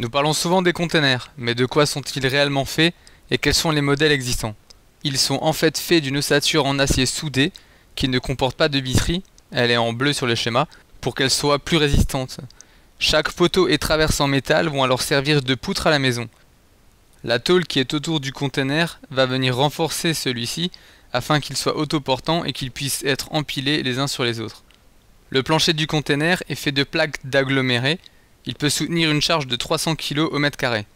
Nous parlons souvent des containers, mais de quoi sont-ils réellement faits et quels sont les modèles existants Ils sont en fait faits d'une ossature en acier soudé qui ne comporte pas de visserie, elle est en bleu sur le schéma, pour qu'elle soit plus résistante. Chaque poteau et traverse en métal vont alors servir de poutre à la maison. La tôle qui est autour du container va venir renforcer celui-ci afin qu'il soit autoportant et qu'il puisse être empilé les uns sur les autres. Le plancher du container est fait de plaques d'agglomérés il peut soutenir une charge de 300 kg au mètre carré.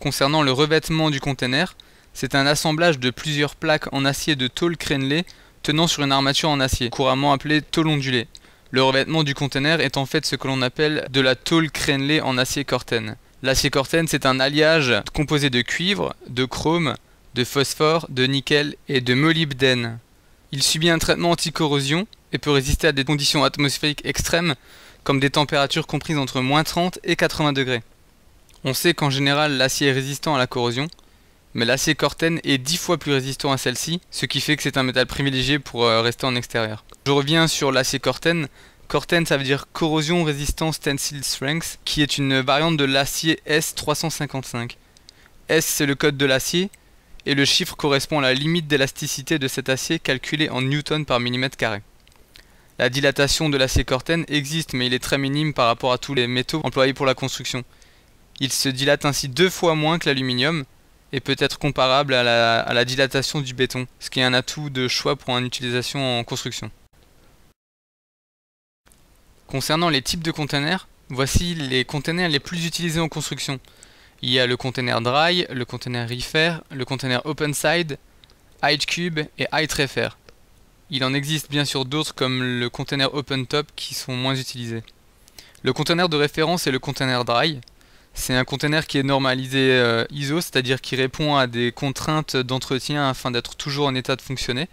Concernant le revêtement du container, c'est un assemblage de plusieurs plaques en acier de tôle crénelée tenant sur une armature en acier, couramment appelée tôle ondulée. Le revêtement du container est en fait ce que l'on appelle de la tôle crénelée en acier corten. L'acier cortène, c'est un alliage composé de cuivre, de chrome, de phosphore, de nickel et de molybdène. Il subit un traitement anticorrosion et peut résister à des conditions atmosphériques extrêmes comme des températures comprises entre moins 30 et 80 degrés. On sait qu'en général l'acier est résistant à la corrosion, mais l'acier corten est 10 fois plus résistant à celle-ci, ce qui fait que c'est un métal privilégié pour euh, rester en extérieur. Je reviens sur l'acier corten. Corten ça veut dire corrosion résistance tensile strength, qui est une variante de l'acier S355. S c'est le code de l'acier, et le chiffre correspond à la limite d'élasticité de cet acier calculée en newton par millimètre carré. La dilatation de l'acier corten existe, mais il est très minime par rapport à tous les métaux employés pour la construction. Il se dilate ainsi deux fois moins que l'aluminium, et peut être comparable à la, dilatation du béton, ce qui est un atout de choix pour une utilisation en construction. Concernant les types de containers, voici les containers les plus utilisés en construction. Il y a le container dry, le container refair, le container open side, cube et height il en existe bien sûr d'autres comme le container OpenTop qui sont moins utilisés. Le container de référence est le container dry. C'est un container qui est normalisé euh, ISO, c'est-à-dire qui répond à des contraintes d'entretien afin d'être toujours en état de fonctionner.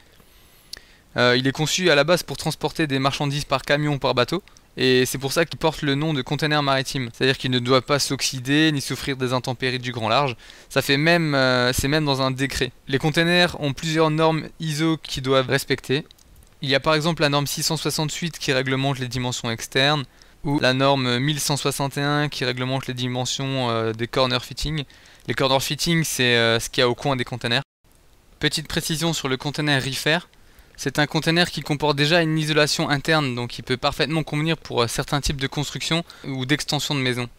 Euh, il est conçu à la base pour transporter des marchandises par camion ou par bateau, et c'est pour ça qu'il porte le nom de container maritime. C'est-à-dire qu'il ne doit pas s'oxyder ni souffrir des intempéries du grand large. Ça fait même, euh, c'est même dans un décret. Les containers ont plusieurs normes ISO qu'ils doivent respecter. Il y a par exemple la norme 668 qui réglemente les dimensions externes, ou la norme 1161 qui réglemente les dimensions euh, des corner fittings. Les corner fittings, c'est euh, ce qu'il y a au coin des containers. Petite précision sur le container reefer. C'est un container qui comporte déjà une isolation interne, donc il peut parfaitement convenir pour euh, certains types de constructions ou d'extensions de maison.